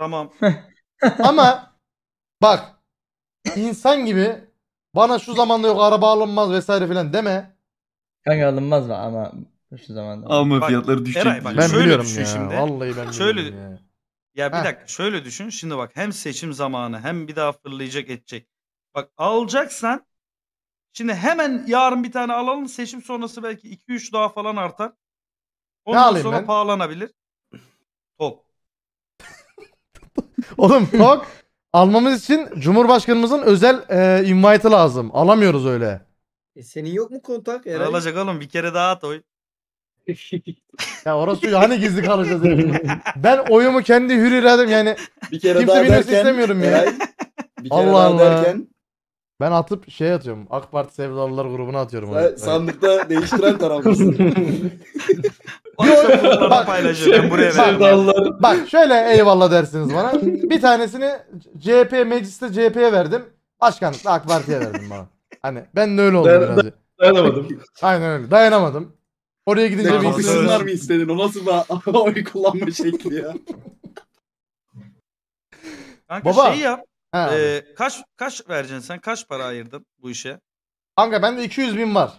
Tamam. Ama bak insan gibi bana şu zamanda yok araba alınmaz vesaire filan deme. Kanka alınmaz mı ama şu zamanda. Ama fiyatları düşecek. Eray bak, Ben biliyorum ya. şimdi. Vallahi ben Şöyle- ya. Ya bir Heh. dakika şöyle düşün. Şimdi bak hem seçim zamanı hem bir daha fırlayacak edecek. Bak alacaksan şimdi hemen yarın bir tane alalım seçim sonrası belki 2-3 daha falan artar. Ondan alayım sonra ben? pahalanabilir. Top. Oğlum POG almamız için Cumhurbaşkanımızın özel e, invite'ı lazım. Alamıyoruz öyle. E senin yok mu kontak? Ne Eray? oğlum bir kere daha at oy. Ya orası hani gizli kalacağız. yani? ben oyumu kendi hür iradem yani Bir kere Kimse daha bilmesi derken, istemiyorum ya. bir kere Allah Allah derken ben atıp şey atıyorum. AK Parti sevdalılar grubuna atıyorum. sandıkta değiştiren taraf mısın? WhatsApp gruplarına paylaşacağım buraya şey ver. Sevdalılar. Bak şöyle eyvallah dersiniz bana. Bir tanesini CHP mecliste CHP'ye verdim. Başkanlıkta AK Parti'ye verdim bana. Hani ben de öyle oldum Ben- birazcık. Dayanamadım. Aynen öyle. Dayanamadım. Oraya gidince bir ikisi- mi istedin? O nasıl da oy kullanma şekli ya? Kanka Baba. şeyi yap. Ha. e, kaç kaç vereceksin sen? Kaç para ayırdın bu işe? Kanka bende 200 bin var.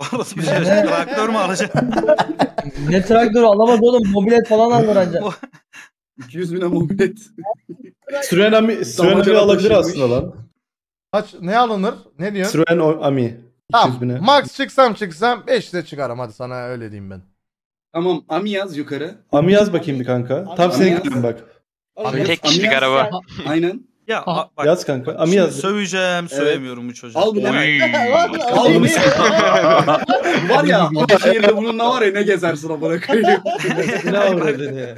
Vallahi şey traktör mü alacak? ne traktörü alamaz oğlum. Mobilet falan alır ancak. 200 bine mobilet. Sürenami, Sürenami alabilir aslında lan. Kaç, ne alınır? Ne diyorsun? Sürenami. Tamam. Bine. Max çıksam çıksam 5 de çıkarım hadi sana öyle diyeyim ben. Tamam Ami yaz yukarı. Ami yaz bakayım bir kanka. Tam senin bak. Abi tek kişilik araba. Aynen. Ya Aha. bak, yaz kanka. Ami yaz. Söveceğim, evet. bu çocuğu. Al bunu Al bunu. var ya, şehirde bunun ne var ya ne gezersin amına koyayım. ne avradın ya.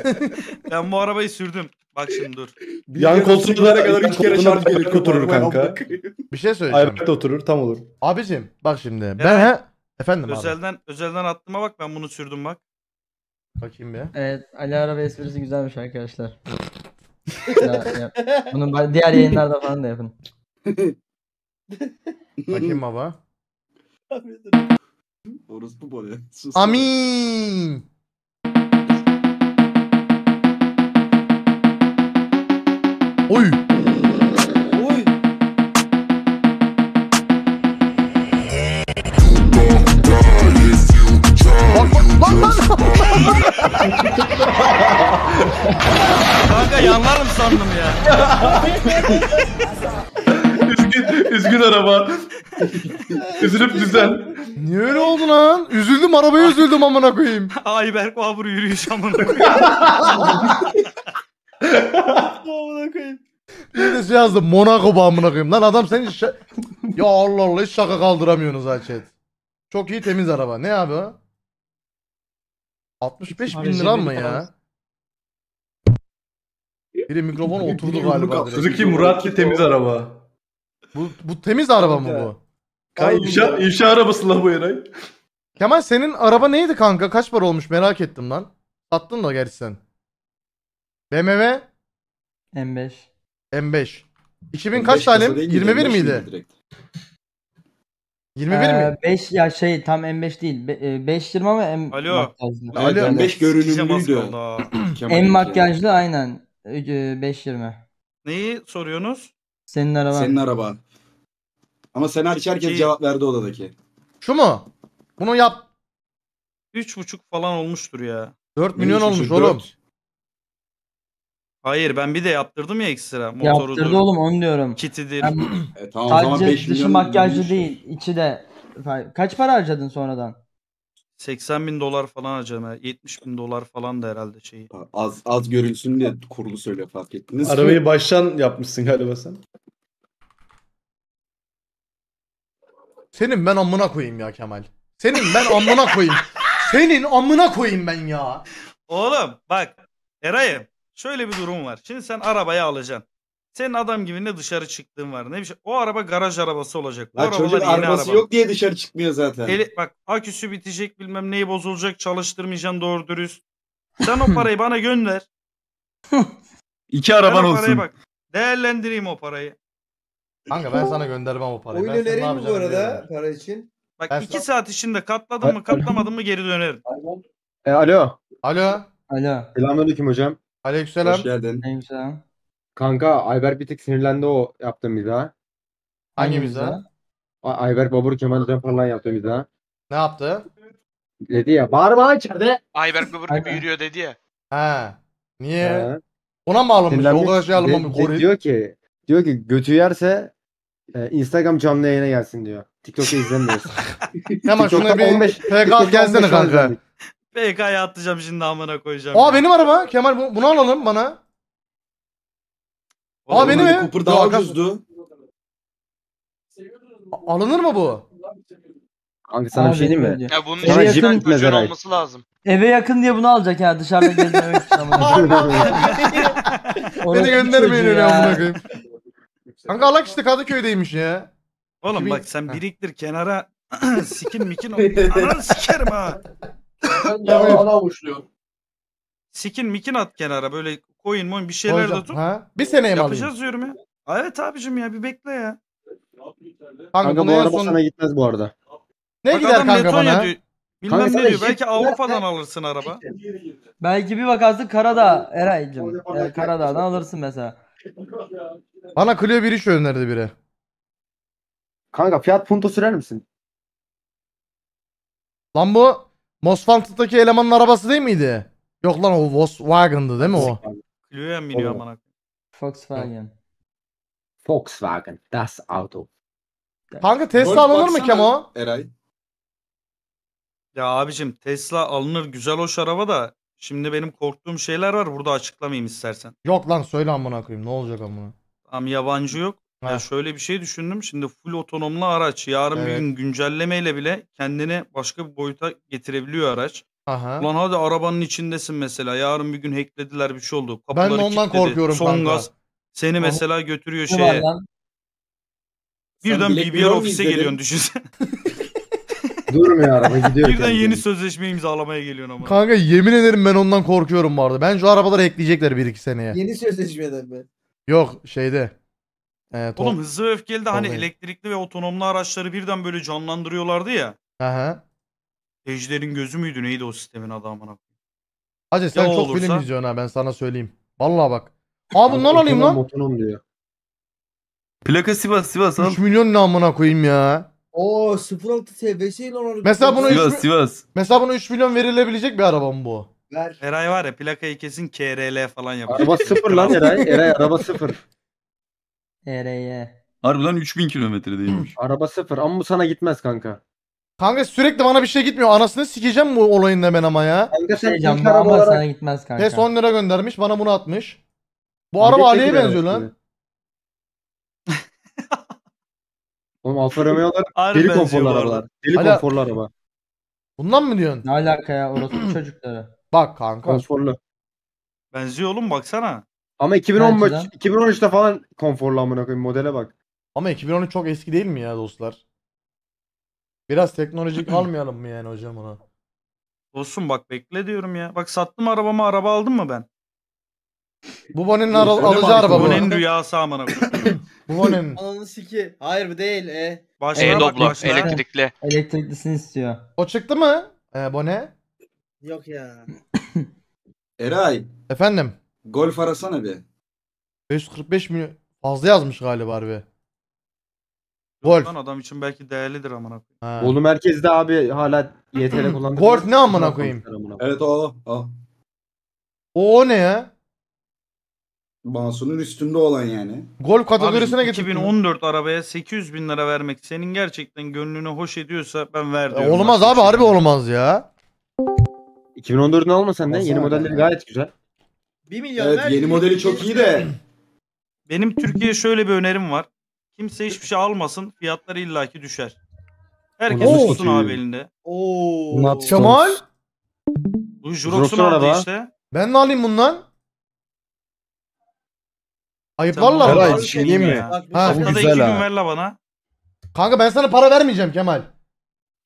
Ben bu arabayı sürdüm. Bak şimdi dur. Bir Yan koltuklara kadar üç kere şart gelir oturur kanka. Bir şey söyleyeceğim. Ayakta oturur tam olur. Abicim bak şimdi. Evet. Ben he... Efendim özelden, abi. Özelden attığıma bak ben bunu sürdüm bak. Bakayım bir. Evet Ali Araba esprisi güzelmiş arkadaşlar. Bunun diğer yayınlarda falan da yapın. Bakayım baba. Orospu bu ne? Amin. Oy. sandım ya. üzgün, üzgün araba. Üzülüp düzen. Niye öyle oldu lan? Üzüldüm arabaya üzüldüm amına koyayım. Ayberk Vabur yürüyüş amına koyayım. Amına koyayım. Bir de şey yazdım Monaco bağımına koyayım. Lan adam seni şa- Ya Allah Allah hiç şaka kaldıramıyorsunuz ha Çok iyi temiz araba. Ne abi o? 65 bin lira mı bin ya? Biri mikrofona oturdu galiba. Suzuki Muratli temiz araba. Bu, bu temiz araba mı bu? Kanka, inşa, inşa arabası la bu Eray. Kemal senin araba neydi kanka? Kaç para olmuş merak ettim lan. Sattın da gerçi sen. BMW M5. M5. 2000 kaç tane? 21 miydi? 21 mi? 5 ee, ya şey tam M5 değil. 5 520 ama M Alo. makyajlı. Alo. Alo. 5 görünümlüydü. Şey M makyajlı aynen. 5.20. Neyi soruyorsunuz? Senin araban. Senin araban. Ama sen hariç herkes cevap verdi odadaki. Şu mu? Bunu yap. 3.5 falan olmuştur ya. 4 milyon Üç olmuş buçuk, oğlum. Hayır ben bir de yaptırdım ya ekstra. Motorudur, Yaptırdı oğlum onu diyorum. kitidir. E, tamam o zaman Sadece dışı makyajlı değil içi de. Kaç para harcadın sonradan? 80 bin dolar falan acaba. 70 bin dolar falan da herhalde şeyi. Az az görülsün diye kurulu söyle fark ettiniz. Arabayı mi? baştan yapmışsın galiba sen. Senin ben amına koyayım ya Kemal. Senin ben amına koyayım. Senin amına koyayım ben ya. Oğlum bak Eray'ım şöyle bir durum var. Şimdi sen arabayı alacaksın. Senin adam gibi ne dışarı çıktığın var ne bir şey. O araba garaj arabası olacak. O Ya arabalar yeni arabası araba. yok diye dışarı çıkmıyor zaten. Ele- bak aküsü bitecek bilmem neyi bozulacak çalıştırmayacaksın doğru dürüst. Sen o parayı bana gönder. İki araban o paraya bak. Değerlendireyim o parayı. Kanka ben sana göndermem o parayı. Oyun ne bu arada biliyorum. para için? Bak Ben iki sana- saat içinde katladım mı katlamadım mı geri dönerim. E, alo. Alo. Alo. Selamünaleyküm hocam. Aleykümselam. Hoş geldin. Neymiş Kanka Ayberk bir tık sinirlendi o yaptığı mizaha. Hangi Hangi mizaha? mizaha? A- Ayberk Babur Kemal Canparlan yaptığı mizaha. Ne yaptı? Dedi ya bağırma lan içeride. Ayberk Babur gibi Aynen. yürüyor dedi ya. Ha. Niye? Ha. Ona mı alınmış? Sinirlenmiş. O kadar şey Ve- alınmamış. ve Goril. diyor ki diyor ki götü yerse e, Instagram canlı yayına gelsin diyor. TikTok'u izlemiyoruz. Hemen şuna TikTok'tan bir 15 TK TikTok'tan gelsene 15 kanka. izlendik. PK'ya atlayacağım şimdi amına koyacağım. Aa ya. benim araba. Kemal bunu alalım bana. Aa benim mi? Cooper daha Yok, ucuzdu. Alınır mı bu? Kanka sana Abi, bir şey diyeyim mi? Ya bunun Sana için yakın- çocuğun mezar olması lazım. Eve yakın diye bunu alacak ya dışarıda gezmemek için ama. Beni Orası göndermeyin çocuğu öyle amına koyayım. Kanka Alak işte Kadıköy'deymiş ya. Oğlum bak sen biriktir kenara sikin mikin ananı sikerim ha. Ya bana uçluyor. Sikin mikin at kenara böyle Coin moin bir şeyler de tut. Ha? Bir seneye mi alayım? Yapacağız diyorum ya. Evet abicim ya bir bekle ya. Kanka, Kanka bu araba son... sana gitmez bu arada. Ne Bak gider adam kanka Letonya bana? diyor. Bilmem Kanka ne diyor. şey- Belki Avrupa'dan alırsın araba. Belki bir bakarsın Karadağ Eray'cım. Ee, Karadağ'dan alırsın mesela. Bana Clio 1 iş önerdi biri. Kanka fiyat Punto sürer misin? Lan bu Mosfant'taki elemanın arabası değil miydi? Yok lan o Volkswagen'dı değil mi o? Löwen biniyor amına. Volkswagen. Volkswagen. Das Auto. Kanka Tesla Golf alınır mı baksana Kemo? Eray. Ya abicim Tesla alınır güzel hoş araba da şimdi benim korktuğum şeyler var burada açıklamayayım istersen. Yok lan söyle amına koyayım. Ne olacak amına? Tam yabancı yok. Ha. Ya şöyle bir şey düşündüm. Şimdi full otonomlu araç yarın bir gün güncellemeyle bile kendini başka bir boyuta getirebiliyor araç. Aha. Ulan hadi arabanın içindesin mesela. Yarın bir gün hacklediler bir şey oldu. Kapıları Ben de ondan kilitledi. korkuyorum Son kanka. gaz seni mesela götürüyor şeye. Birden Black BBR ofise izledin? geliyorsun düşünsene. Durmuyor araba gidiyor. Birden yeni sözleşme imzalamaya geliyorsun ama. Kanka yemin ederim ben ondan korkuyorum vardı. arada. Ben şu arabaları ekleyecekler 1-2 seneye. Yeni sözleşmeden mi? Yok şeyde. Ee, Oğlum hızlı öfkeli de hani elektrikli ve otonomlu araçları birden böyle canlandırıyorlardı ya. Aha. Ejder'in gözü müydü neydi o sistemin adamına? amına Hacı sen o çok film izliyorsun ha ben sana söyleyeyim. Vallahi bak. Aa bundan alayım lan. Otonom diyor. Plaka Sivas Sivas 3 milyon ne amına koyayım ya. Oo 06 TBS ile onu. Mesela bunu- Sivas Sivas. Mesela bunu 3 milyon verilebilecek bir araba mı bu? ver. Eray var ya plakayı kesin KRL falan yapar. Araba sıfır lan Eray. Eray araba sıfır. Ereye. Harbiden 3000 kilometre değilmiş. Araba sıfır ama bu sana gitmez kanka. Kanka sürekli bana bir şey gitmiyor. Anasını sikeceğim bu olayında ben ama ya. Kanka sen Heyecan, ilk araba ama sana gitmez kanka. Tes 10 lira göndermiş bana bunu atmış. Bu araba Milletvekili Ali'ye benziyor lan. Oğlum Alfa Romeo'lar deli benziyor konforlu arabalar. Deli Hala- konforlu araba. Bundan mı diyorsun? Ne alaka ya orospu çocukları. Bak kanka. Konforlu. Benziyor oğlum baksana. Ama 2015 Belki 2013'te falan konforlu amına koyayım modele bak. Ama 2013 çok eski değil mi ya dostlar? Biraz teknolojik almayalım mı yani hocam onu? Olsun bak bekle diyorum ya. Bak sattım arabamı araba aldım mı ben? Bu Bone'nin ara- Bone araba bu. Bone'nin rüyası amına Bu Bone'nin. Ananı siki. Hayır bu değil. E. Başına E bak elektrikli. Elektriklisini istiyor. O çıktı mı? Ee, Bone. Yok ya. Eray Efendim. golf arasana bir. 545 milyon. Fazla yazmış galiba harbi. Golf. adam için belki değerlidir amına koyayım. Ha. merkezde abi hala YTL kullandık. Golf ne amına koyayım? Evet o o. O, ne ya? Bansunun üstünde olan yani. Golf kategorisine getirdim. 2014 arabaya 800 bin lira vermek senin gerçekten gönlünü hoş ediyorsa ben ver e, olmaz abi harbi olmaz ya. 2014'ünü alma sen de yeni modelleri gayet güzel. 1 milyon Evet yeni modeli çok iyi de. Benim Türkiye'ye şöyle bir önerim var. Kimse hiçbir şey almasın. Fiyatları illaki düşer. Herkes Oo. tutsun abi elinde. Kemal. Bu Jurox'un Jurox'un aldı işte. Ben ne alayım bundan? Ayıplarlar. Vallahi Tamam. bir şey diyeyim mi? Ha, bu Haftada iki gün ha. ver la bana. Kanka ben sana para vermeyeceğim Kemal.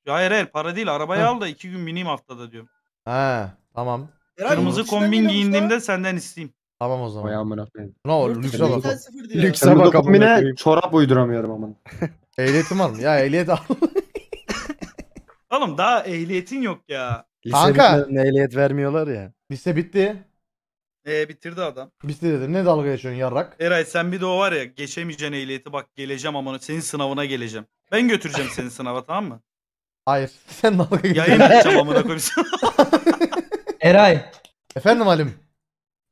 Hayır hayır para değil arabayı Hı. al da iki gün bineyim haftada diyorum. He tamam. Kırmızı kombin geliyormuş lan. giyindiğimde senden isteyeyim. Tamam o zaman. Vay amına koyayım. No lükse bak. Lükse bak kombine çorap uyduramıyorum amına. Ehliyetin var mı? Ya ehliyet al. Oğlum daha ehliyetin yok ya. Kanka. ehliyet vermiyorlar ya. Lise bitti. Ee, bitirdi adam. Bitti dedim. Ne dalga geçiyorsun yarrak? Eray sen bir de o var ya geçemeyeceğin ehliyeti bak geleceğim ama senin sınavına geleceğim. Ben götüreceğim seni sınava tamam mı? Hayır. Sen dalga geçiyorsun. Yayın yapacağım amına koyayım. Eray. Efendim Halim.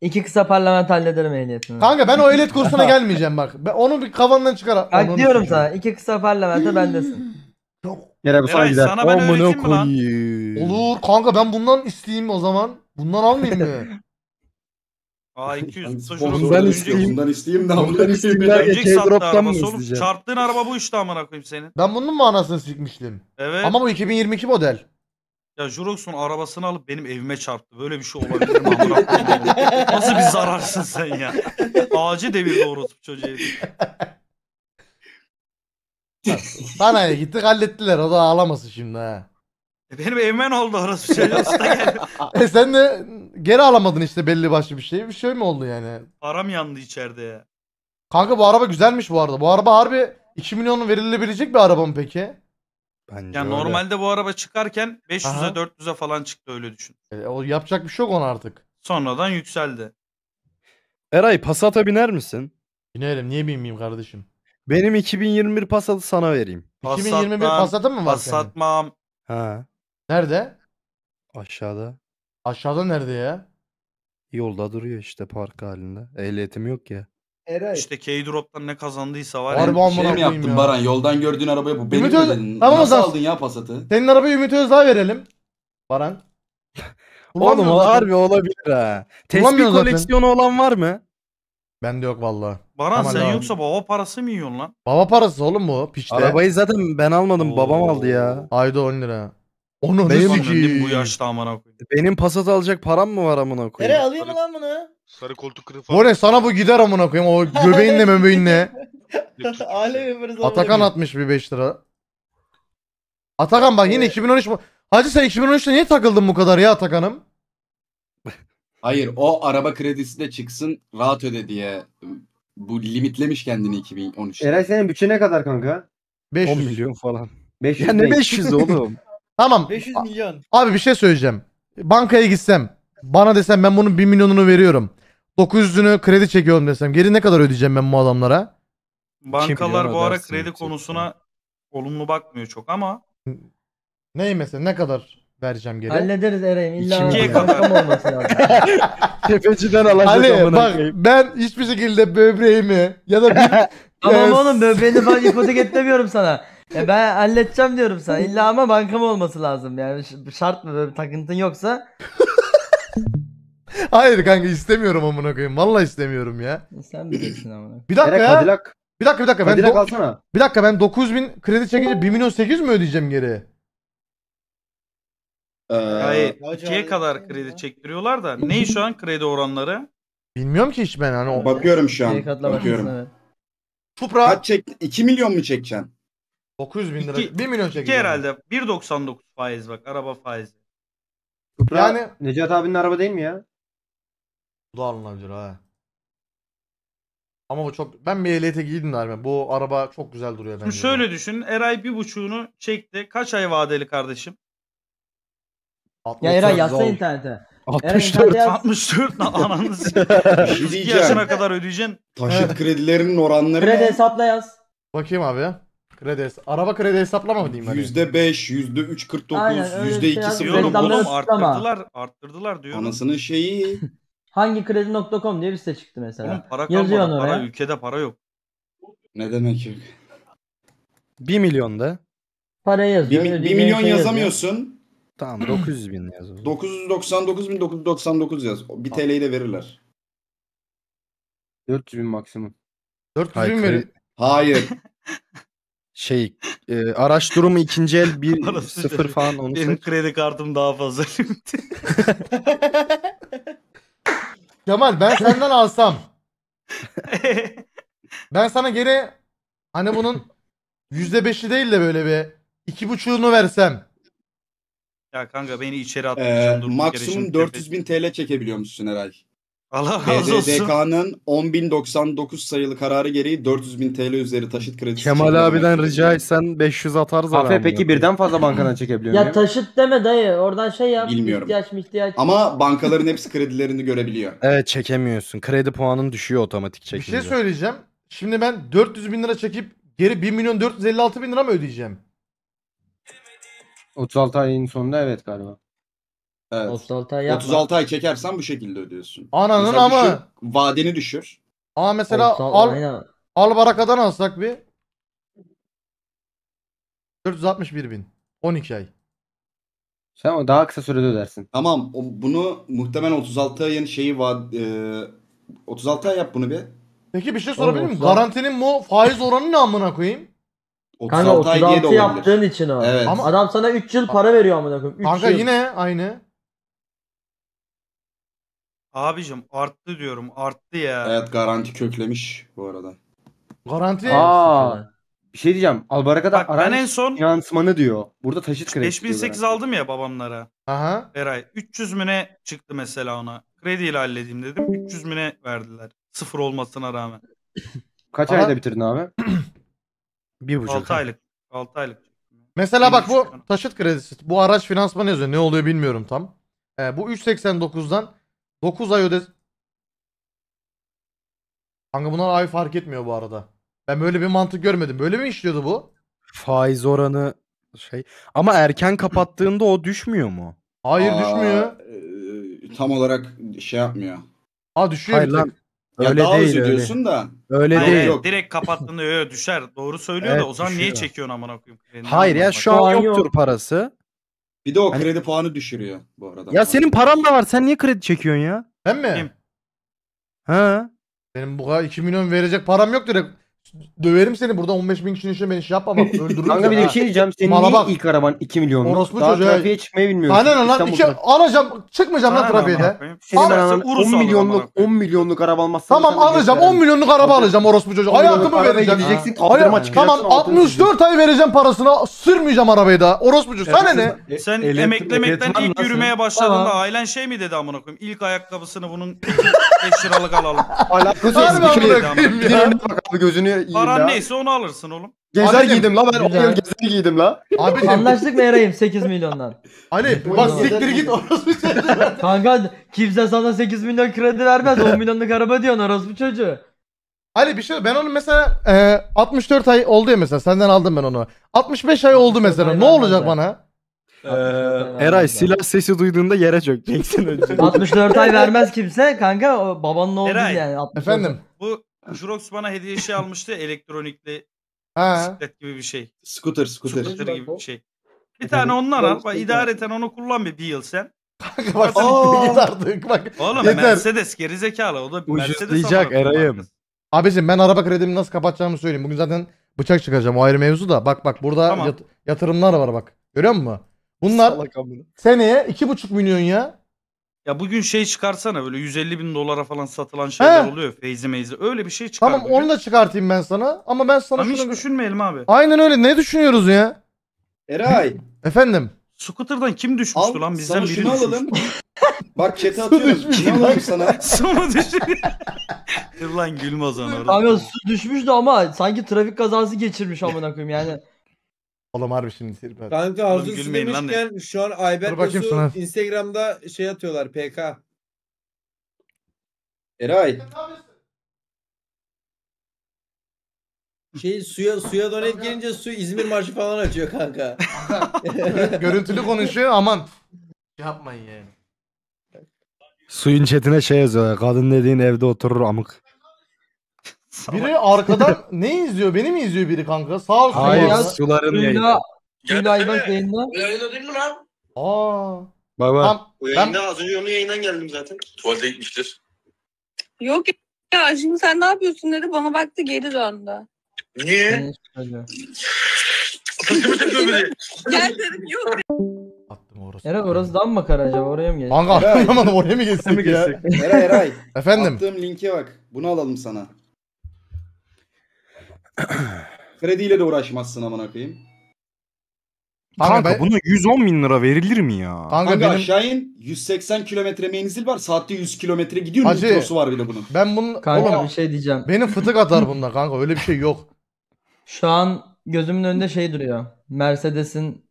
İki kısa parlament hallederim ehliyetini. Kanka ben o ehliyet kursuna gelmeyeceğim bak. Ben onu bir kafandan çıkar. Bak diyorum sana. iki kısa parlamento bendesin. Yere bir sana Eray, gider. sana ben öğreteyim mi lan? Olur kanka ben bundan isteyeyim o zaman. Bundan almayayım mı? Aa 200 Bondan Bundan isteyeyim. Bundan isteyeyim de Bundan isteyeyim de. Önceki sattı mı arabası oğlum. Çarptığın araba bu işte aman koyayım senin. Ben bunun mu anasını sikmiştim? Evet. Ama bu 2022 model. Ya Jurox'un arabasını alıp benim evime çarptı. Böyle bir şey olabilir mi? Nasıl bir zararsın sen ya? Ağacı devirdi orospu çocuğu. herif. Sanaya gitti hallettiler. O da ağlamasın şimdi ha. E, benim evime ne oldu orospu çocuğu? E sen de geri alamadın işte belli başlı bir şey. Bir şey mi oldu yani? Param yandı içeride Kanka bu araba güzelmiş bu arada. Bu araba harbi 2 milyonun verilebilecek bir araba mı peki? Bence Yani öyle. normalde bu araba çıkarken 500'e 400'e falan çıktı öyle düşün. E, o yapacak bir şey yok ona artık. Sonradan yükseldi. Eray Passat'a biner misin? Binelim niye binmeyeyim kardeşim? Benim 2021 Passat'ı sana vereyim. 2021 Passat'tan- Passat'ın mı var senin? Passatmam. Ha Nerede? aşağıda. Aşağıda nerede ya? Yolda duruyor işte park halinde. Ehliyetim yok ya. Eray. İşte K-Drop'tan ne kazandıysa var ya. Harbi amına Şey mi yaptın ya. Baran? Yoldan gördüğün arabayı bu. Benim Ümit Öz- dedin? Tamam Nasıl aldın ya Passat'ı? Senin arabayı Ümit Özdağ'a verelim. Baran. Oğlum harbi olabilir ha. Tespih Kullanmıyor zaten. koleksiyonu olan var mı? Bende yok vallahi. Baran Aman sen Allah'ım. yoksa baba parası mı yiyorsun lan? Baba parası oğlum bu. Piçte. Arabayı zaten ben almadım babam aldı ya. Ayda 10 lira. Onu Benim- Benim bu yaşta amına koyayım. Benim Passat alacak param mı var amına Eray koyayım? alayım mı lan bunu? Sarı koltuk kırığı falan. Bore sana bu gider amına koyayım o göbeğinle membeğinle. Alem yaparız. Atakan atmış bir 5 lira. Atakan bak yine Evet. 2013 mu- Hacı sen 2013'te niye takıldın bu kadar ya Atakan'ım? Hayır o araba kredisi de çıksın rahat öde diye ıı, bu limitlemiş kendini 2013'te. Eray senin bütçe ne kadar kanka? 10 milyon falan. 500 Ya ne 500 oğlum? Tamam. 500 milyon. Abi bir şey söyleyeceğim. Bankaya gitsem bana desem ben bunun 1 milyonunu veriyorum. 900'ünü kredi çekiyorum desem geri ne kadar ödeyeceğim ben bu adamlara? Bankalar bu ara kredi konusuna olumlu bakmıyor çok ama Ney mesela ne kadar vereceğim geri? Hallederiz Eren illa İkinciye kadar. olması lazım. Tepeciden alacak Ali bak koyayım. ben hiçbir şekilde böbreğimi ya da bir... tamam Yes. oğlum böbreğini falan ipotek etmiyorum sana. Ya ben halledeceğim diyorum sana. İlla ama bankam olması lazım. Yani şart mı böyle bir takıntın yoksa Hayır kanka istemiyorum amına koyayım. Vallahi istemiyorum ya. E, sen bilirsin amına. Bir dakika Direkt ya. Bir dakika bir dakika ben Cadillac alsana. bir dakika ben 9000 kredi çekince 1 milyon 800 mü ödeyeceğim geri? Ee, Hayır. ikiye kadar kredi şey çektiriyorlar da. Ne şu an kredi oranları? Bilmiyorum ki hiç ben hani o. Bakıyorum şu an. Serikatla Bakıyorum. evet. Supra Kaç çek? 2 milyon mu çekeceksin? 900 bin lira. İki- 1 milyon İki çekeceğim. herhalde. 1.99 faiz bak araba faizi. Yani Yani Necat abinin araba değil mi ya? Bu da alınabilir ha. Ama bu çok... Ben bir ehliyete giydim de harbiden. Bu araba çok güzel duruyor bence. şöyle düşün. Eray bir buçuğunu çekti. Kaç ay vadeli kardeşim? Ya Eray yazsa internete. 64. Eray, 64 lan 2 şey yaşına kadar ödeyeceksin. Taşıt kredilerinin oranları Kredi hesapla yaz. Bakayım abi ya. Kredi Araba kredi hesaplama mı diyeyim yüzde beş yüzde üç öyle bir yüzde %2.0. Diyorum Reklamları oğlum arttırdılar. Arttırdılar diyorum. Anasının şeyi. Hangi kredi.com diye bir site çıktı mesela. Oğlum para Yazıyor kalmadı. Para, ülkede para yok. Ne demek yok? 1 milyon da. Para yazıyor. 1, 1 milyon şey yazamıyorsun. Yazıyor. Tamam 900 bin yaz. 999.999 yaz. 1 TL'yi de verirler. 400 bin maksimum. 400 Hayır, bin verir. Hayır. şey e, araç durumu ikinci el 1 0 falan onu Benim seç. kredi kartım daha fazla limit Kemal ben senden alsam. ben sana geri hani bunun %5'i değil de böyle bir iki buçuğunu versem. Ya kanka beni içeri atmayacağım. Ee, maksimum 400 bin TL çekebiliyormuşsun herhalde. Allah razı olsun. BDDK'nın 10.099 sayılı kararı gereği 400.000 TL üzeri taşıt kredisi. Kemal abiden rica etsen 500 atarız Afe peki birden fazla bankadan çekebiliyor muyum? Ya taşıt deme dayı. Oradan şey yap. Bilmiyorum. İhtiyaç mı ihtiyaç. Ama bankaların hepsi kredilerini görebiliyor. Evet çekemiyorsun. Kredi puanın düşüyor otomatik Bir şey söyleyeceğim. Şimdi ben 400.000 lira çekip geri 1 milyon 456 bin lira mı ödeyeceğim? 36 ayın sonunda evet galiba. Evet. 36 ay 36 ay çekersen bu şekilde ödüyorsun. Ananın Mesela ama. düşür, vadeni düşür. Aa mesela 36 al, aynen. al barakadan alsak bir. 461 bin. 12 ay. Sen o daha kısa sürede ödersin. Tamam o, bunu muhtemelen 36 ayın şeyi va e, 36 ay yap bunu bir. Peki bir şey sorabilir miyim? Garantinin mu faiz oranı ne amına koyayım? 36 Kanka ay diye de yaptığın için abi. Evet. Ama- Adam sana 3 yıl para veriyor amına koyayım. 3 Kanka yıl. yine aynı. Abicim arttı diyorum arttı ya. Evet garanti köklemiş bu arada. Garanti Aa, bir şey diyeceğim. Albaraka'da Bak, ben Aran en son- finansmanı diyor. Burada taşıt kredisi. 5008 aldım ya babamlara. Aha. Eray 300 müne çıktı mesela ona. Krediyle halledeyim dedim. 300 müne verdiler. Sıfır olmasına rağmen. Kaç Aha. ayda bitirdin abi? Bir buçuk. 6 aylık. 6 aylık. Mesela bak bu taşıt kredisi. Bu araç finansmanı yazıyor. Ne oluyor bilmiyorum tam. Ee, bu 3.89'dan 9 ay öde... Kanka bunlar ay fark etmiyor bu arada. Ben böyle bir mantık görmedim. Böyle mi işliyordu bu? Faiz oranı şey. Ama erken kapattığında o düşmüyor mu? Hayır Aa, düşmüyor. e, tam olarak şey yapmıyor. Aa düşüyor Hayır lan. tık. Ya Öyle daha değil. Öyle, ödüyorsun da. öyle Hayır, değil. yok. direkt kapattığında öyle düşer. Doğru söylüyor Evet, da o zaman niye çekiyorsun aman koyayım? Hayır ya şu an Şu an yoktur yok. parası. Bir de o Hani- kredi puanı düşürüyor bu arada. Ya senin paran da var. Sen niye kredi çekiyorsun ya? Hem mi? Benim. Ha? Benim bu kadar 2 milyon verecek param yok direkt. Döverim seni burada 15 bin kişinin içinde ben iş şey yapmam. Öldürürüm Kanka bir şey diyeceğim. Senin Mala bak. ilk araban 2 milyon? Orospu Daha çocuğu. trafiğe çıkmayı bilmiyorsun. Aynen lan. İki, alacağım. Çıkmayacağım lan Aynen trafiğe de. amına koyayım. Senin 10 aldım milyonluk 10 milyonluk araba almazsan Tamam alacağım. 10 milyonluk araba alacağım orospu çocuğu. Hayatımı vereceğim. gideceksin. Kaldırıma Hayır, çıkacaksın. tamam 64 ay vereceğim parasına sürmeyeceğim arabayı da. Orospucu sana ne? Sen emeklemekten ilk yürümeye başladığında Tamam. ailen şey mi dedi amına koyayım? İlk ayakkabısını bunun 5 liralık alalım. Alakası yok. Harbi Bir amına koyayım önüne bak abi gözünü yiyeyim Paran ya. neyse onu alırsın oğlum. Gezer giydim la ben 10 yıl gezer giydim la. Abi anlaştık mı Eray'ım 8 milyondan? Ali bak siktir git orası bir şey. Kanka kimse sana 8 milyon kredi vermez 10 milyonluk araba diyorsun orospu çocuğu. Ali bir şey ben onu mesela e, 64 ay oldu ya mesela senden aldım ben onu. 65 ay oldu mesela ne vermem olacak ben. bana? Ee, Eray silah sesi duyduğunda yere çökeceksin önce. 64 ay vermez kimse kanka o babanın oğlu Eray. yani. 64. Efendim? Bu Jurox bana hediye şey almıştı elektronikli bisiklet gibi bir şey. Scooter scooter. Scooter gibi bir şey. Bir tane ondan al. Bak, idareten onu kullan bir, bir yıl sen. Kanka bak sen git artık bak. Oğlum yeter. Mercedes gerizekalı. O da Mercedes Ucuzlayacak Eray'ım. Abicim ben araba kredimi nasıl kapatacağımı söyleyeyim. Bugün zaten bıçak çıkaracağım o ayrı mevzu da. Bak bak burada tamam. yat yatırımlar var bak. Görüyor musun? Bunlar Salak amına. seneye 2,5 milyon ya. Ya bugün şey çıkarsana böyle 150 bin dolara falan satılan şeyler He. oluyor. Feyzi meyzi. Öyle bir şey çıkar. Tamam bugün. onu da çıkartayım ben sana. Ama ben sana Ama şunu... hiç düşünmeyelim abi. Aynen öyle ne düşünüyoruz ya? Eray Efendim. Scooter'dan kim düşmüştü al lan? Bizden biri şunu düşmüş. alalım. Bak chat'e atıyorum. düşmüş. Şunu alalım sana. Su mu düşüyor? Dur lan gülme o zaman Abi su düşmüştü ama sanki trafik kazası geçirmiş amına koyayım yani. Oğlum harbi şimdi trip Kanka Oğlum demişken şu an Dur Instagram'da şey atıyorlar PK. Eray. Şey suya suya donet gelince su İzmir marşı falan açıyor kanka. Görüntülü konuşuyor aman. yapmayın yani. Suyun chatine şey yazıyor Kadın dediğin evde oturur amık. Biri arkadan ne izliyor? Beni mi izliyor biri kanka? Sağ ol. Hayır, suların yayını. Gülay'dan yayından. Yayında değil mi lan? Aa. Bak bak. Tamam, o yayında ben... az önce onun yayından geldim zaten. Tuvalete gitmiştir. Yok ya şimdi sen ne yapıyorsun dedi bana baktı geri döndü. Niye? Saçımı dedim yok. Attım orası. Eray orası dam mı kar acaba oraya mı geçti? Kanka anlamadım oraya mı geçsin? Eray Eray. Efendim? Attığım linke bak. Bunu alalım sana. Krediyle de uğraşmazsın amına koyayım. Kanka, Kanka ben... buna 110 bin lira verilir mi ya? Kanka, Kanka benim... aşağı in 180 kilometre menzil var. Saatte 100 kilometre gidiyor. Hacı, Nitrosu var bir de bunun. Ben bunun... Kanka Oğlum, bir şey diyeceğim. Benim fıtık atar bunda kanka öyle bir şey yok. Şu an gözümün önünde şey duruyor. Mercedes'in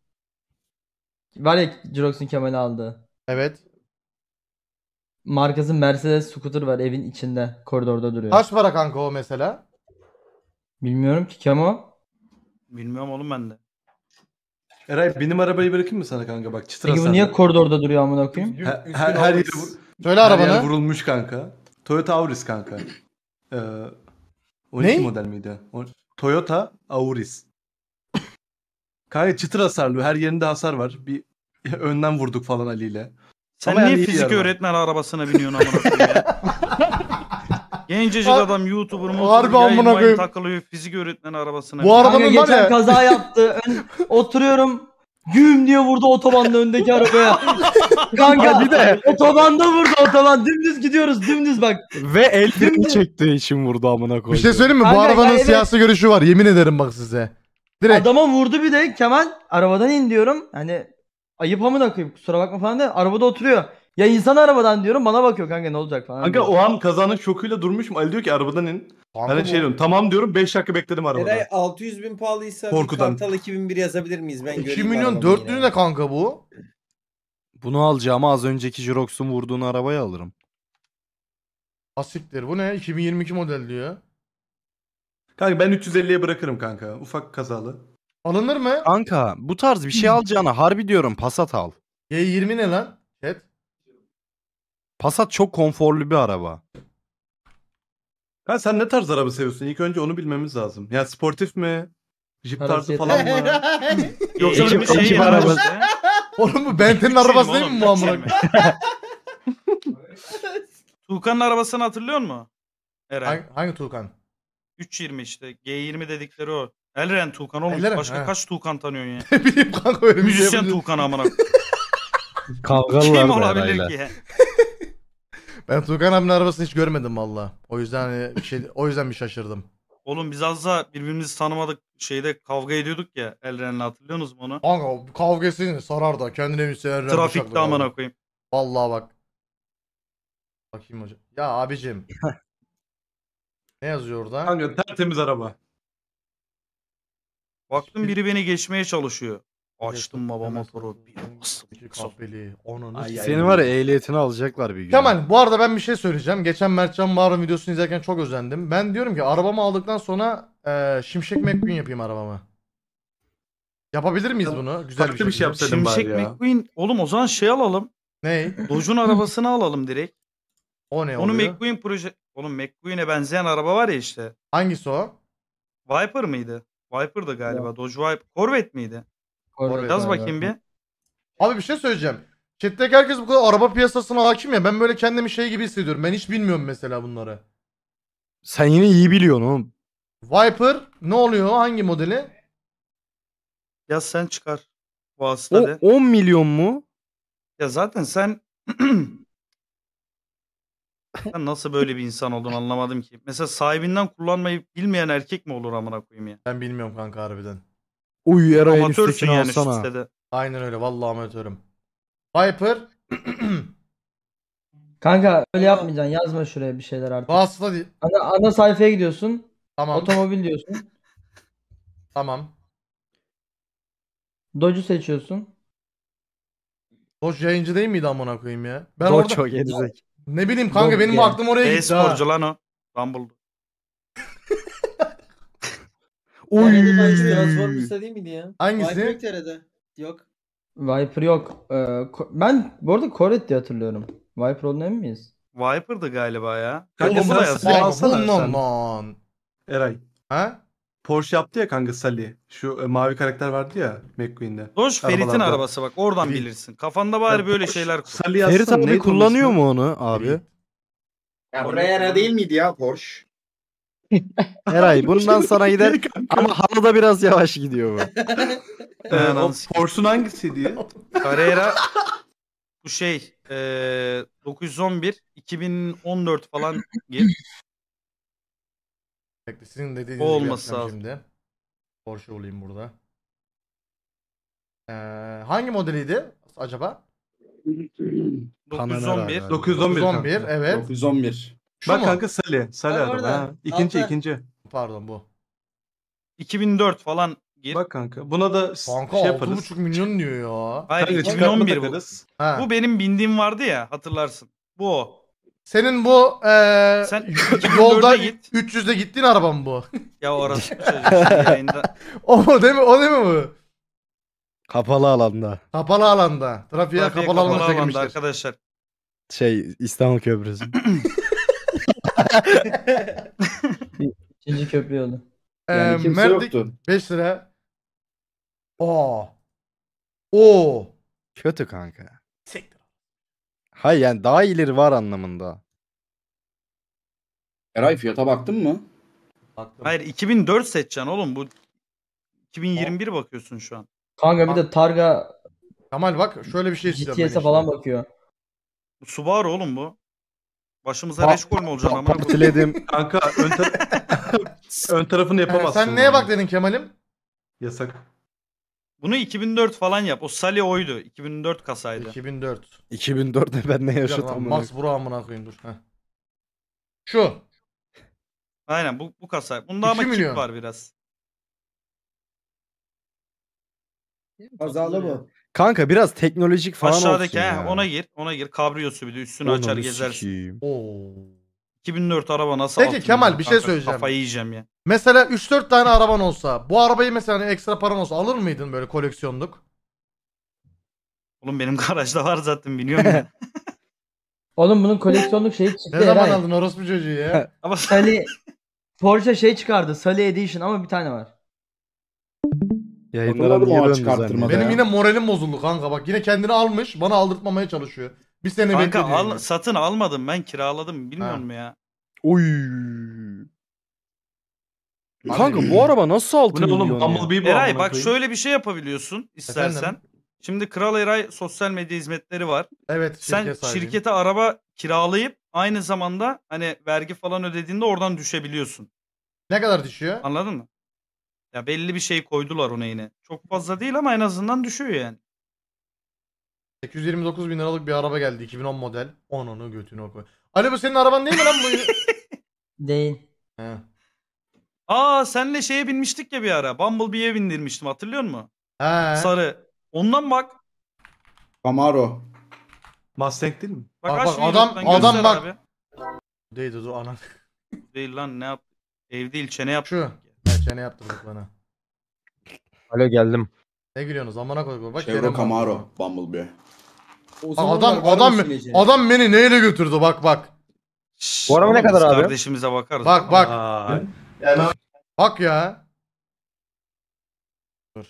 var ya Jirox'un Kemal'i aldı. Evet. Markası Mercedes scooter var evin içinde koridorda duruyor. Kaç para kanka o mesela? Bilmiyorum ki Kemo. Bilmiyorum oğlum ben de. Eray benim arabayı bırakayım mı sana kanka bak çıtır Peki bu niye koridorda duruyor amına koyayım? Her, her, her, Söyle her arabanı. vurulmuş kanka. Toyota Auris kanka. Ee, 12 Ne? model miydi? Toyota Auris. kanka çıtır hasarlı. Her yerinde hasar var. Bir önden vurduk falan Ali ile. Sen Ama niye yani fizik öğretmen arabasına biniyorsun amına koyayım ya? Gencecik adam YouTuber mu? Harbi amına koyayım. Takılıyor fizik öğretmeni arabasına. Bu arabanın var ya. kaza yaptı. Ön- oturuyorum. Güm diye vurdu otobanda öndeki arabaya. Kanka bir de otobanda vurdu otoban. Dümdüz gidiyoruz dümdüz bak. Ve el freni çektiği için vurdu amına koydu. Bir şey söyleyeyim mi? Bu arabanın gayret- siyasi görüşü var. Yemin ederim bak size. Direkt. Adama vurdu bir de Kemal arabadan in diyorum. Hani ayıp amına koyayım kusura bakma falan da arabada oturuyor. Ya insan arabadan diyorum bana bakıyor kanka ne olacak falan. Kanka diyor. o an kazanın şokuyla durmuşum. Ali diyor ki arabadan in. Kanka ben de şey diyorum tamam diyorum 5 dakika bekledim arabada. Eray 600 bin pahalıysa Korkudan. Kartal 2001 yazabilir miyiz? Ben 2 milyon arabamı yine. 400 ne kanka bu? Bunu alacağıma az önceki Jirox'un vurduğun arabaya alırım. Asiktir bu ne? 2022 model diyor. Kanka ben 350'ye bırakırım kanka. Ufak kazalı. Alınır mı? Kanka bu tarz bir şey alacağına harbi diyorum Passat al. G20 ne lan? Evet. Passat çok konforlu bir araba. Ha, sen ne tarz araba seviyorsun? İlk önce onu bilmemiz lazım. Yani sportif mi? Jeep tarzı falan mı? Yoksa Ekip- bir şey araba? yani. arabası. Oğlum bu Bentley'nin şey arabası değil mi bu şey Tuğkan'ın arabasını hatırlıyor musun? Eren. Hangi, hangi Tuğkan? 3.20 işte. G20 dedikleri o. Elren Tuğkan oğlum. Elren, Başka he. kaç Tuğkan tanıyorsun ya? Ne bileyim kanka öyle şey Müzisyen Tuğkan amına. Kavgalılar Kim olabilir herhalde. ki? Ben Tuğkan abinin arabasını hiç görmedim valla. O yüzden hani bir şey, o yüzden bir şaşırdım. Oğlum biz az daha birbirimizi tanımadık şeyde kavga ediyorduk ya Elren'le hatırlıyor musun onu? Kanka kavga etsene sarar da kendine bir sever. Trafikte amına koyayım. Vallahi bak. Bakayım hocam. Ya abicim. ne yazıyor orada? Kanka tertemiz araba. Baktım biri beni geçmeye çalışıyor. Açtım baba motoru. Bir bastım. İki kahveli. Onun Ay, var ya ehliyetini alacaklar bir gün. Kemal bu arada ben bir şey söyleyeceğim. Geçen Mertcan Mağar'ın videosunu izlerken çok özendim. Ben diyorum ki arabamı aldıktan sonra e, Şimşek McQueen yapayım arabamı. Yapabilir miyiz bunu? Güzel Farklı bir şey şekilde. yapsaydın bari Şimşek ya. McQueen. Oğlum o zaman şey alalım. Ney? Dodge'un arabasını alalım direkt. O ne Onu oluyor? McQueen proje... Onun McQueen'e benzeyen araba var ya işte. Hangisi o? Viper mıydı? Viper'dı galiba. Dodge Viper. Corvette miydi? Orada Yaz bakayım bir. Abi bir şey söyleyeceğim. Chat'teki herkes bu kadar araba piyasasına hakim ya. Ben böyle kendimi şey gibi hissediyorum. Ben hiç bilmiyorum mesela bunları. Sen yine iyi biliyorsun oğlum. Viper ne oluyor? Hangi modeli? Ya sen çıkar. Vasıta O 10 milyon mu? Ya zaten sen sen nasıl böyle bir insan oldun anlamadım ki. Mesela sahibinden kullanmayı bilmeyen erkek mi olur amına koyayım ya? Ben bilmiyorum kanka harbiden. Uy yara Amatörsün yani alsana. sitede. Aynen öyle vallahi amatörüm. Viper Kanka öyle yapmayacaksın. Yazma şuraya bir şeyler artık. vasıta değil. Ana, ana sayfaya gidiyorsun. Tamam. Otomobil diyorsun. Tamam. Dodge'u seçiyorsun. Doç yayıncı değil miydi amına koyayım ya? Ben orada Doço ne bileyim kanka Doç benim ya. aklım oraya gitti ha. E-sporcu lan o. Dumbledore. Oy. Transformers'ta değil miydi ya? Hangisi? Viper yok TR'de. Yok. Viper yok. Ee, ben bu arada Corette diye hatırlıyorum. Viper olduğunu emin miyiz? Viper'dı galiba ya. Kanka Oğlum, sana yazsın. Alsana non, Eray. Ha? Porsche yaptı ya kanka Sally. Şu e, mavi karakter vardı ya McQueen'de. Porsche Ferit'in arabası bak oradan Ferit. bilirsin. Kafanda bari ya, böyle şeyler kur. Ferit abi kullanıyor mu onu abi? Ya Brera değil miydi ya Porsche? Eray bundan şey sonra gider ama halıda biraz yavaş gidiyor bu. Ee, o Porsun hangisi diye. Carrera bu şey e, 911 2014 falan gibi. Bekle, Sizin dediğiniz O gibi olması yapacağım lazım. şimdi. Porsche olayım burada. Ee, hangi modeliydi acaba? 911 911. 911 evet. 911. Şu Bak mu? kanka Salih. Salih Ha, adam. Ha. İkinci Altı. ikinci. Pardon bu. 2004 falan gir. Bak kanka. Buna da s- Kanka şey yaparız. 6,5 milyon diyor ya. Hayır Kanka, 2011 bu. Ha. Bu benim bindiğim vardı ya hatırlarsın. Bu o. Senin bu eee Sen yolda git. 300'de gittiğin araba mı bu? Ya orası bir çocuk o mu değil mi? O değil mi bu? Kapalı alanda. Kapalı alanda. Trafiğe Trafiğe kapalı, kapalı alanda alanda arkadaşlar. Şey İstanbul Köprüsü. İkinci köprü yolu. Yani kimse Merdik yoktu. 5 lira. Aa. Oo. Kötü kanka. Siktir. Hayır yani daha ileri var anlamında. Eray fiyata baktın mı? Baktım. Hayır 2004 seçeceksin oğlum bu 2021 bakıyorsun şu an. Kanka bir de Targa Kemal bak şöyle bir şey istiyorum. ben GTS'e falan bakıyor. Subaru oğlum bu. Başımıza reç gol mü olacaksın amına koyayım? Diledim. Kanka ön, ta- ön tarafını ee, yapamazsın. sen neye bak dedin Kemal'im? Yasak. Bunu 2004 falan yap. O Sali oydu. 2004 kasaydı. 2004. 2004'te ben ne yaşadım? bunu? Max bura amına koyayım dur. Şu. Aynen bu bu kasa. Bunda ama İki milyon. kip var biraz. Kazalı bu. Kanka biraz teknolojik falan Aşağıdaki olsun he, ya. ona gir. Ona gir. Kabriyosu bir de üstünü Onu açar gezersin. Oo. 2004 araba nasıl Peki Kemal, ya bir şey söyleyeceğim. Kafayı yiyeceğim ya. Mesela 3-4 tane araban olsa bu arabayı mesela hani ekstra paran olsa alır mıydın böyle koleksiyonluk? Oğlum benim garajda var zaten biliyorum ya. Oğlum bunun koleksiyonluk şeyi çıktı. Ne zaman Eray. aldın orospu çocuğu ya? Ama Sally Porsche şey çıkardı. Sally Edition ama bir tane var. Ya Onlara da Benim yine moralim bozuldu kanka bak yine kendini almış bana aldırtmamaya çalışıyor. Bir sene Kanka bekledim. al, satın almadım ben kiraladım bilmiyor mu ya? Oy. Kanka bu araba nasıl Bu altın ne oğlum ya? Eray bak koyayım. şöyle bir şey yapabiliyorsun istersen. Efendim? Şimdi Kral Eray sosyal medya hizmetleri var. Evet şirket Sen sahibiyim. şirkete araba kiralayıp aynı zamanda hani vergi falan ödediğinde oradan düşebiliyorsun. Ne kadar düşüyor? Anladın mı? Ya belli bir şey koydular ona yine. Çok fazla değil ama en azından düşüyor yani. 829 bin liralık bir araba geldi 2010 model. Onunu götünü oku. Ali bu senin araban değil mi lan bu? Değil. He. Aa senle şeye binmiştik ya bir ara. Bumblebee'ye bindirmiştim hatırlıyor musun? He. Sarı. Ondan bak. Camaro. Mustang değil mi? Bak, bak, aç adam- adam bak. Abi. Değil dur anan. Değil lan ne yap? Ev değil çene yap. Şu. Çene yaptırdık bana. Alo geldim. Ne gülüyorsunuz amına koyayım. Bak Chevro Camaro Bumblebee. O adam adam sileceği. adam beni neyle götürdü bak bak. Bu araba ne kadar abi? Kardeşimize bakarız. Bak, bak. Aa, Bak ya. Dur.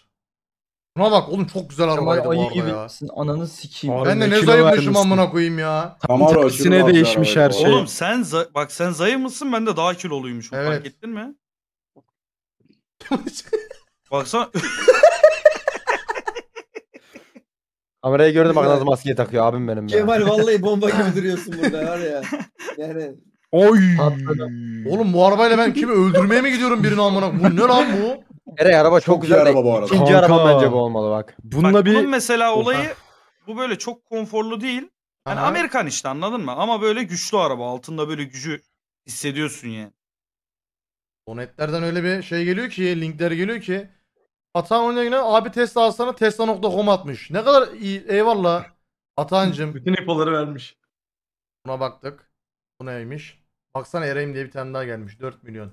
Buna bak oğlum çok güzel arabaydı bu arada ya. gibisin ananı sikeyim. Ben de ne zayıfmışım amına koyayım ya. Camaro aşırı Tersine değişmiş her şey. Oğlum sen bak sen zayıf mısın ben de daha kiloluymuşum fark Evet. ettin mi? Baksana. Kamerayı gördüm bak nasıl maske takıyor abim benim ya. Kemal vallahi bomba gibi duruyorsun burada var ya. Yani. Oy. Oğlum bu arabayla ben kimi öldürmeye mi gidiyorum birini amına? Bu ne lan bu? Ere araba çok, çok güzel. araba bu arada. İkinci Kanka. araba bence bu olmalı bak. Bununla bak, bir... Bunun mesela olayı bu böyle çok konforlu değil. Yani Amerikan işte anladın mı? Ama böyle güçlü araba altında böyle gücü hissediyorsun yani. Donetlerden öyle bir şey geliyor ki, linkler geliyor ki. Atan oyuna yine abi Tesla alsana Tesla.com atmış. Ne kadar iyi, eyvallah. Atancım. Bütün ipoları vermiş. Buna baktık. Bu neymiş? Baksana Ereğim diye bir tane daha gelmiş. 4 milyon.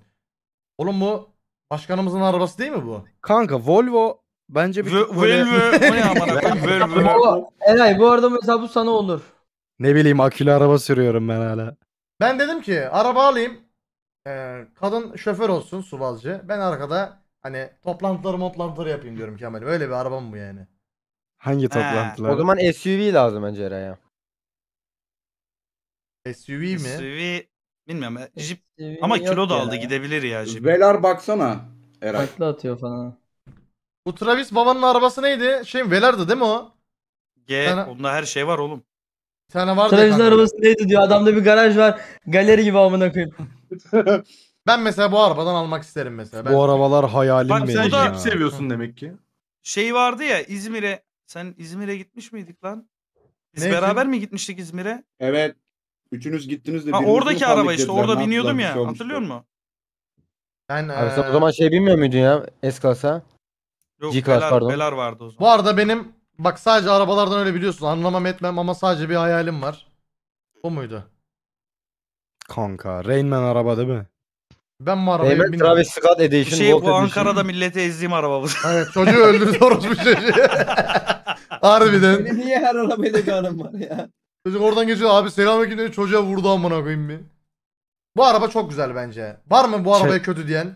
Oğlum bu başkanımızın arabası değil mi bu? Kanka Volvo bence bir tık böyle- Eray bu arada mesela bu sana olur. ne bileyim akülü araba sürüyorum ben hala. Ben dedim ki araba alayım. Ee, kadın şoför olsun subalcı. Ben arkada hani toplantıları toplantıları yapayım diyorum Kemal'im. Öyle bir arabam bu yani. Hangi toplantılar? O zaman SUV lazım önce Eray'a. SUV mi? SUV bilmiyorum. E, Jeep ama kilo da ya. aldı gidebilir ya Jeep. Velar baksana Eray. Farklı atıyor falan. Bu Travis babanın arabası neydi? Şey Velar'dı değil mi o? G Sana- onda her şey var oğlum. Bir var vardı Travis'in arabası neydi diyor. Adamda bir garaj var. Galeri gibi amına koyayım. Ben mesela bu arabadan almak isterim mesela. Ben... Bu arabalar hayalim Bak, benim. Sen ya. Jeep seviyorsun demek ki. Şey vardı ya İzmir'e. Sen İzmir'e gitmiş miydik lan? Biz Ne beraber mi gitmiştik İzmir'e? Evet. Üçünüz gittiniz de. Ha, oradaki araba işte orada biniyordum ya. şey Hatırlıyor musun? Ben, Abi sen o zaman şey bilmiyor muydun ya? S-Class'a. Yok class Belar, pardon. Belar vardı o zaman. Bu arada benim bak sadece arabalardan öyle biliyorsun anlamam etmem ama sadece bir hayalim var. Bu muydu? Kanka Rain Man araba değil mi? Ben mi arabaya Hemen bindim? Travis Scott Edition. Şey Volt bu Edition. Ankara'da millete ezdiğim araba bu. Evet, çocuğu öldürdü orospu çocuğu. Harbiden. Benim niye her arabayla bir var ya? Çocuk oradan geçiyor abi selamünaleyküm dedi çocuğa vurdu amına koyayım mı? Bu araba çok güzel bence. Var mı bu Şey- arabaya kötü diyen?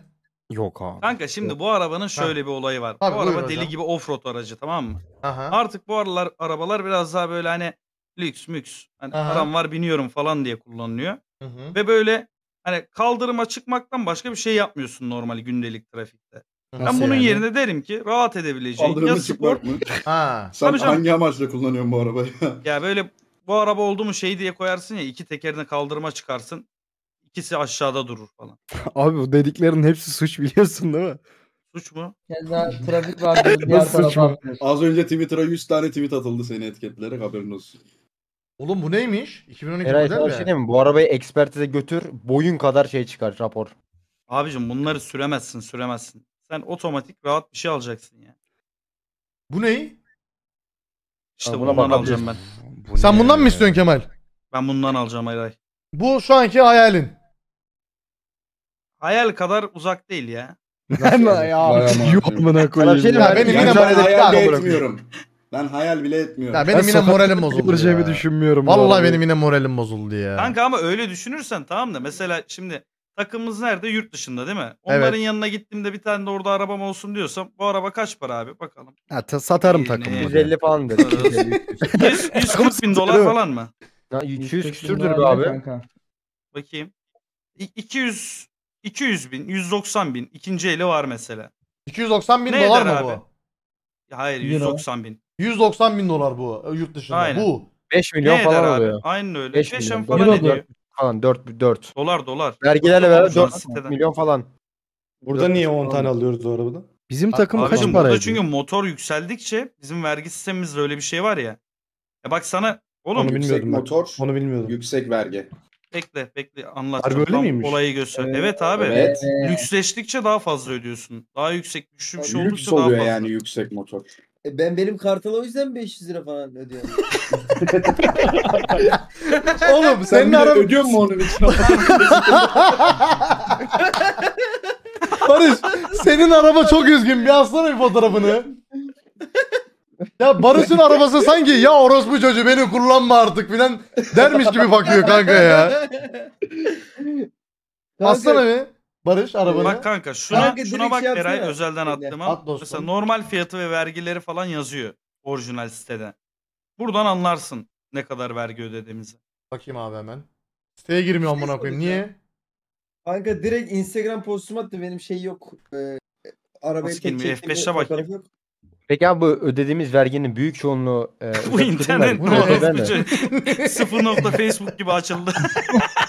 Yok abi. Kanka şimdi bu arabanın şöyle bir olayı var. Tabii, bu buyur araba deli hocam. gibi offroad aracı tamam mı? Aha. Artık bu aralar, arabalar biraz daha böyle hani lüks müks hani Aha. param var biniyorum falan diye kullanılıyor. Hı hı. Ve böyle hani kaldırıma çıkmaktan başka bir şey yapmıyorsun normal gündelik trafikte. Nasıl ben bunun yani? yerine derim ki rahat edebileceğin Kaldırıma ya spor. Mı? ha. Sen Tabii hangi canım. amaçla kullanıyorsun bu arabayı? ya böyle bu araba oldu mu şey diye koyarsın ya iki tekerini kaldırıma çıkarsın. İkisi aşağıda durur falan. Abi bu dediklerin hepsi suç biliyorsun değil mi? Suç mu? Ya da trafik var. Nasıl suç Az önce Twitter'a 100 tane tweet atıldı seni etiketleyerek haberin olsun. Oğlum bu neymiş? 2012 Eray model mi? bir şey mi? Bu arabayı ekspertize götür. Boyun kadar şey çıkar rapor. Abicim bunları süremezsin süremezsin. Sen otomatik rahat bir şey alacaksın ya. Bu ney? İşte Ha, buna bundan alacağım ben. Bu Sen ne bundan mı istiyorsun Kemal? Ben bundan alacağım Eray. Bu şu anki hayalin. Hayal kadar uzak değil ya. Nasıl ya? Yok buna koyayım. benim yine ben hayal etmiyorum. Ben hayal bile etmiyorum. Ya benim ben yine moralim bozuldu şey ya. düşünmüyorum. Vallahi benim yine moralim bozuldu ya. Kanka ama öyle düşünürsen tamam da mesela şimdi takımımız nerede? Yurt dışında değil mi? Onların Evet. yanına gittiğimde bir tane de orada arabam olsun diyorsam bu araba kaç para abi bakalım. Ha, ta- satarım takımımı. 150 falan dedi. 100, 140 bin dolar falan mı? Ya 200 küsürdür be abi. Bakayım. 200 200 bin, 190 bin. ikinci eli var mesela. 290 bin Ne dolar mı abi? bu? Ya Hayır Euro. 190 bin. 190 bin dolar bu e, yurt dışında. Aynen. Bu. 5 milyon falan abi? oluyor. Aynen öyle. 5 milyon milyon. falan Euro ediyor. Falan 4 4. Dolar dolar. Vergilerle beraber Şu 4 siteden. milyon falan. Burada Dört niye milyon 10 tane falan. alıyoruz bu arabada? Bizim A- takım kaç Abicim para burada çünkü motor yükseldikçe bizim vergi sistemimizde öyle bir şey var ya. Ya bak sana oğlum Onu bilmiyordum motor, Onu bilmiyordum. yüksek vergi. bekle bekle anlatacağım. Harbi öyle miymiş? olayı göster. Evet, abi. Evet. Lüksleştikçe daha fazla ödüyorsun. Daha yüksek güçlü bir şey oldukça daha oluyor fazla. yani yüksek motor. E, ben benim kartala o yüzden 500 lira falan ödüyorum. Oğlum senin Sen aran... ödüyor mu onun için? Barış senin araba çok üzgün. Bir alsana bir fotoğrafını. Ya Barış'ın arabası sanki ya orospu çocuğu beni kullanma artık filan dermiş gibi bakıyor kanka ya. Kanka, Aslana bir. Barış arabana. Bak kanka şuna, Kanka şuna bak şey Eray özelden Öyle. attıma. At Mesela normal fiyatı ve vergileri falan yazıyor orijinal sitede. Buradan anlarsın ne kadar vergi ödediğimizi. Bakayım abi hemen. Siteye girmiyor Bir şey koyayım. Niye? Kanka direkt Instagram postuma attı benim şey yok. Ee, arabaya Nasıl F5'e bak. Peki abi bu ödediğimiz verginin büyük çoğunluğu e, Bu internet Bu ne? Bu ne? 0. Facebook gibi açıldı.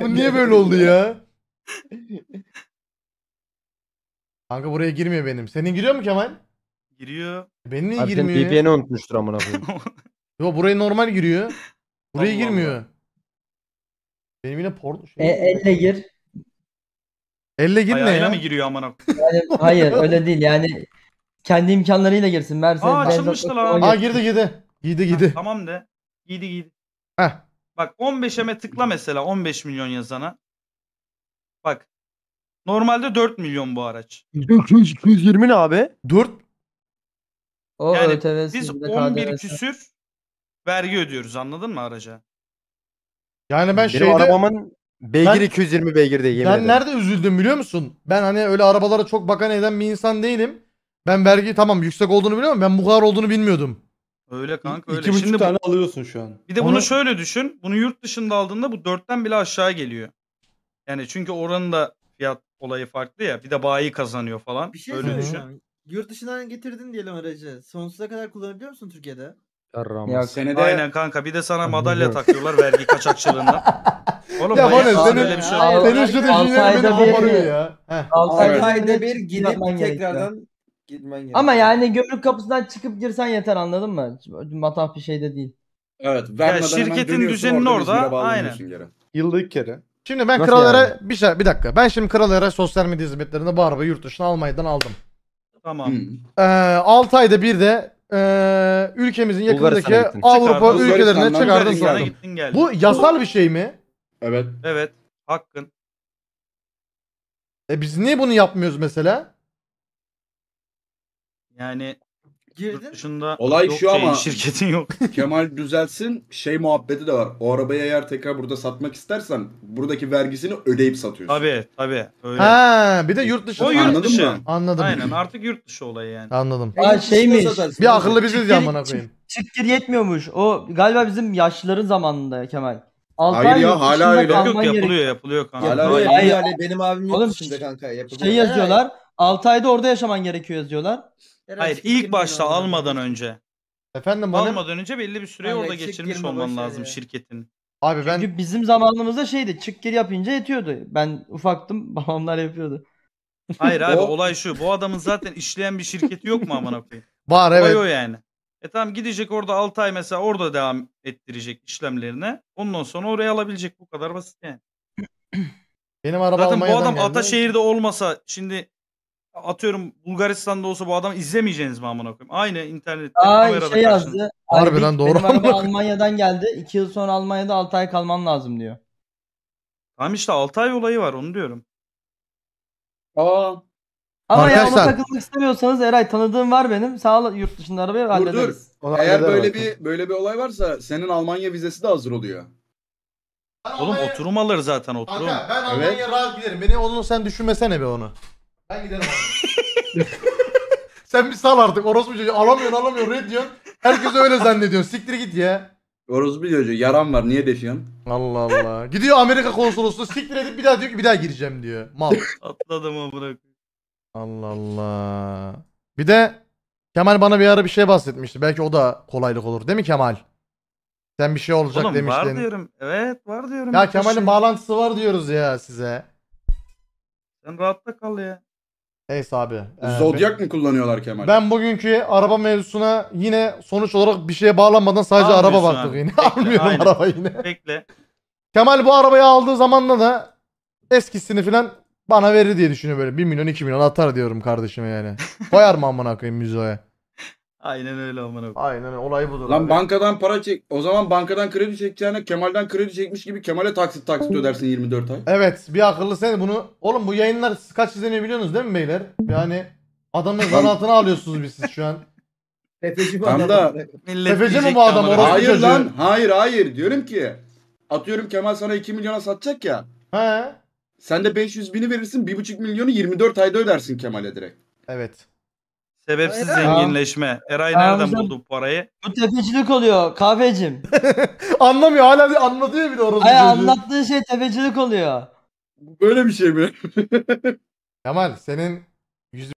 Bu niye böyle oldu ya? Kanka buraya girmiyor benim. Senin giriyor mu Kemal? Giriyor. Benim niye Abi girmiyor? ya? VPN'i unutmuştur amına koyayım. Yo buraya normal giriyor. Buraya girmiyor. Benim yine porno şey- E, elle gir. Elle girme Ayağıyla ya. mı giriyor amına? Yani, hayır öyle değil yani. Kendi imkanlarıyla girsin. Mercedes. Aa, açılmıştı lan. Aa girdi girdi. Girdi Ha, Tamam de. Giydi giydi. Heh. Bak 15'eme tıkla mesela 15 milyon yazana. Bak. Normalde 4 milyon bu araç. 220 ne abi? 4 o yani biz 11 KDV'si. küsür vergi ödüyoruz anladın mı araca? Yani ben Benim şeyde... arabamın beygir ben, 220 beygir değil yemin Ben ederim. nerede üzüldüm biliyor musun? Ben hani öyle arabalara çok bakan eden bir insan değilim. Ben vergi tamam yüksek olduğunu biliyorum ben bu kadar olduğunu bilmiyordum. Öyle kanka öyle. İki buçuk Şimdi bu- tane alıyorsun şu an. bir de bunu şöyle düşün. Bunu yurt dışında aldığında bu dörtten bile aşağı geliyor. Yani çünkü oranın da fiyat olayı farklı ya. Bir de bayi kazanıyor falan. Bir şey öyle söyleyeceğim. düşün. Yurt dışından getirdin diyelim aracı. Sonsuza kadar kullanabiliyor musun Türkiye'de? Ya senede Aynen kanka. Bir de sana madalya takıyorlar vergi kaçakçılığından. Oğlum Ya manyak Bones, mısın? senin- Öyle bir şey. Senin şu düşüncelerin beni ya. Heh. Altı ayda bir gidip tekrardan Gitmen gerekiyor. Ama yani gümrük kapısından çıkıp girsen yeter anladın mı? Matah bir şey de değil. Evet. Yani şirketin düzenini orada. Aynen. Yılda ilk kere. Şimdi ben Nasıl Kraler'e yani? bir şey bir dakika. Ben şimdi Kraler'e sosyal medya hizmetlerinde bu araba yurt dışına Almanya'dan aldım. Tamam. Hmm. Ee, 6 ayda bir de e, ülkemizin yakınındaki Avrupa Çıkardım. ülkelerine çıkardım sordum. Bu yasal bir şey mi? Evet. Evet. Hakkın. E biz niye bunu yapmıyoruz mesela? Yani Girdin. Dışında Olay yok şu şey, ama şirketin yok. Kemal düzelsin şey muhabbeti de var. O arabayı eğer tekrar burada satmak istersen buradaki vergisini ödeyip satıyorsun. Tabii tabii. Öyle. Ha bir de yurt dışı. O yurt Anladın dışı. Mı? Anladım. Aynen artık yurt dışı olayı yani. Anladım. Ya şeymiş. Bir akıllı biziz ya amına koyayım. Çıktır yetmiyormuş. O galiba bizim yaşlıların zamanında Kemal. Altay Hayır ya hala öyle. Yok, yok yapılıyor yapılıyor kanka. Hala öyle. Hayır, yani benim abim yurt dışında kanka. Yapılıyor. Şey yazıyorlar. Altay'da orada yaşaman gerekiyor yazıyorlar. Herhalde Hayır ilk başta almadan önce. Efendim bana... Almadan önce belli bir süreyi orada geçirmiş olman lazım ya. şirketin. Abi ben Çünkü bizim zamanımızda şeydi çık gir yapınca yetiyordu. Ben ufaktım babamlar yapıyordu. Hayır abi O- olay şu. Bu adamın zaten işleyen bir şirketi yok mu amına koyayım? var evet. o yani. E tamam gidecek orada 6 ay mesela orada devam ettirecek işlemlerine. Ondan sonra oraya alabilecek. Bu kadar basit yani. Benim araba Zaten bu Almanya'dan adam geldi. Ataşehir'de olmasa şimdi Atıyorum Bulgaristan'da olsa bu adam izlemeyeceğiniz mi amına koyayım? Aynı internette Ay şey yazdı. Harbiden Aybik, doğru Benim araba Almanya'dan geldi. 2 yıl sonra Almanya'da 6 ay kalmam lazım diyor. Tamam işte 6 ay olayı var onu diyorum. Aa, Ama ya ona takılmak istemiyorsanız Eray tanıdığım var benim. Sağ ol yurt dışında arabayı dur dur. hallederiz. Eğer böyle artık. bir böyle bir olay varsa senin Almanya vizesi de hazır oluyor. Ben Oğlum Almanya- oturum alır zaten oturum. Kanka ben Evet. rahat giderim. Beni onu sen düşünmesene be onu. Ben giderim abi. Sen bir sal artık orospu çocuğu alamıyorsun alamıyorsun red diyorsun. Herkes öyle zannediyor. Siktir git ya. Orospu çocuğu yaram var niye deşiyorsun? Allah Allah. Gidiyor Amerika konsolosluğu siktir edip bir daha diyor ki bir daha gireceğim diyor. Mal. Atladım amına Allah Allah. Bir de Kemal bana bir ara bir şey bahsetmişti. Belki o da kolaylık olur değil mi Kemal? Sen bir şey olacak Oğlum, demiştin. var diyorum. Evet var diyorum. Ya Kemal'in şey. bağlantısı var diyoruz ya size. Sen rahatta kal ya. Neyse abi. Ee, mı kullanıyorlar Kemal? Ben bugünkü araba mevzusuna yine sonuç olarak bir şeye bağlanmadan sadece araba Almıyorsun baktık yine. Bekle, Almıyorum aynen. araba yine. Bekle. Kemal bu arabayı aldığı zamanda da eskisini falan bana verir diye düşünüyor böyle. 1 milyon 2 milyon atar diyorum kardeşime yani. Koyar mı amına koyayım müzoya? Aynen öyle aman abi. Aynen olay budur. Lan abi. bankadan para çek. O zaman bankadan kredi çekeceğine Kemal'den kredi çekmiş gibi Kemal'e taksit taksit ödersin 24 ay. Evet bir akıllı sen bunu. Oğlum bu yayınlar kaç izleniyor biliyorsunuz değil mi beyler? Yani adamı zan altına alıyorsunuz biz siz şu an. Tefeci bu Tam adam. Da... Tefeci mi bu adam? hayır çocuğu. lan hayır hayır diyorum ki. Atıyorum Kemal sana 2 milyona satacak ya. He. Sen de 500 bini verirsin 1,5 milyonu 24 ayda ödersin Kemal'e direkt. Evet. Sebepsiz Hayır. zenginleşme. Eray nereden Aramızda- buldu bu parayı? Bu tefecilik oluyor kahvecim. Anlamıyor hala bir anlatıyor bir de orası. Ay anlattığı şey tefecilik oluyor. Böyle bir şey mi? Kemal senin